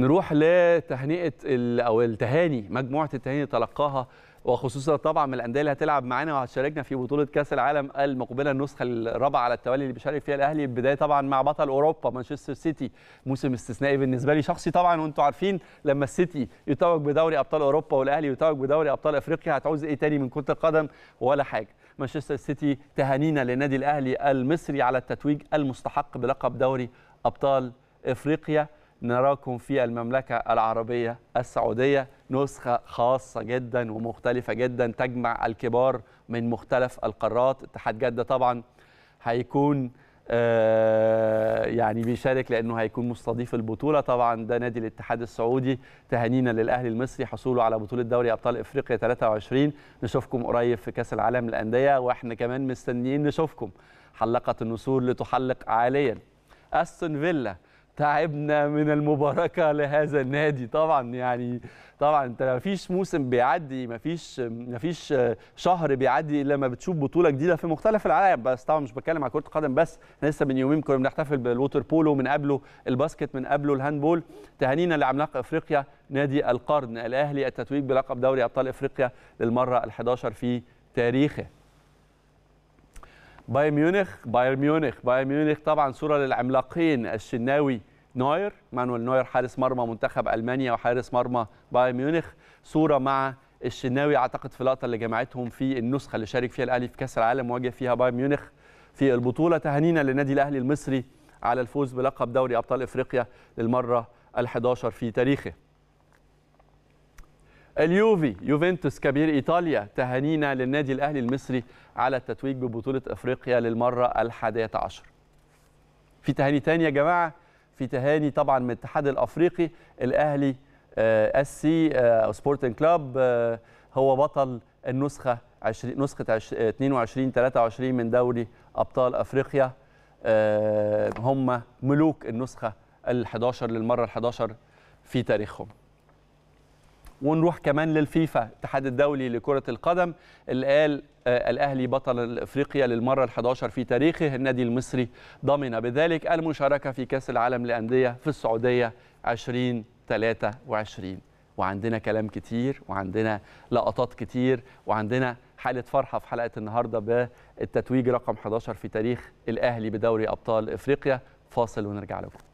نروح لتهنئه او التهاني مجموعه التهاني تلقاها وخصوصا طبعا من الانديه اللي هتلعب معانا وهتشاركنا في بطوله كاس العالم المقبله النسخه الرابعه على التوالي اللي بيشارك فيها الاهلي بدايه طبعا مع بطل اوروبا مانشستر سيتي موسم استثنائي بالنسبه لي شخصي طبعا وانتم عارفين لما السيتي يتوج بدوري ابطال اوروبا والاهلي يتوج بدوري ابطال افريقيا هتعوز ايه تاني من كره القدم ولا حاجه مانشستر سيتي تهانينا للنادي الاهلي المصري على التتويج المستحق بلقب دوري ابطال افريقيا نراكم في المملكة العربية السعودية نسخة خاصة جدا ومختلفة جدا تجمع الكبار من مختلف القارات اتحاد جدة طبعا هيكون آه، يعني بيشارك لانه هيكون مستضيف البطوله طبعا ده نادي الاتحاد السعودي تهانينا للاهلي المصري حصوله على بطوله دوري ابطال افريقيا 23 نشوفكم قريب في كاس العالم للانديه واحنا كمان مستنيين نشوفكم حلقه النسور لتحلق عاليا استون فيلا تعبنا من المباركه لهذا النادي طبعا يعني طبعا انت ما فيش موسم بيعدي ما فيش ما فيش شهر بيعدي الا لما بتشوف بطوله جديده في مختلف العالم بس طبعا مش بتكلم على كره القدم بس لسه من يومين كنا بنحتفل بالووتر بولو من قبله الباسكت من قبله الهاندبول تهانينا لعملاق افريقيا نادي القرن الاهلي التتويج بلقب دوري ابطال افريقيا للمره ال11 في تاريخه بايرن ميونخ بايرن ميونخ بايرن ميونخ طبعا صوره للعملاقين الشناوي نوير مانويل نوير حارس مرمى منتخب المانيا وحارس مرمى بايرن ميونخ صوره مع الشناوي اعتقد في اللقطه اللي جمعتهم في النسخه اللي شارك فيها الاهلي في كاس العالم واجه فيها بايرن ميونخ في البطوله تهانينا للنادي الاهلي المصري على الفوز بلقب دوري ابطال افريقيا للمره ال11 في تاريخه اليوفي يوفنتوس كبير ايطاليا تهانينا للنادي الاهلي المصري على التتويج ببطوله افريقيا للمره ال11 في تهاني تاني يا جماعه في تهاني طبعا من الاتحاد الافريقي الاهلي اس سي سبورتنج كلاب هو بطل النسخه 20 نسخه 22 23 آه، من دوري ابطال افريقيا آه، هم ملوك النسخه ال 11 للمره ال 11 في تاريخهم ونروح كمان للفيفا الاتحاد الدولي لكرة القدم اللي قال آه، الأهلي بطل أفريقيا للمرة ال11 في تاريخه النادي المصري ضمن بذلك المشاركة في كأس العالم للأندية في السعودية 2023 وعندنا كلام كتير وعندنا لقطات كتير وعندنا حالة فرحة في حلقة النهاردة بالتتويج رقم 11 في تاريخ الأهلي بدوري أبطال إفريقيا فاصل ونرجع لكم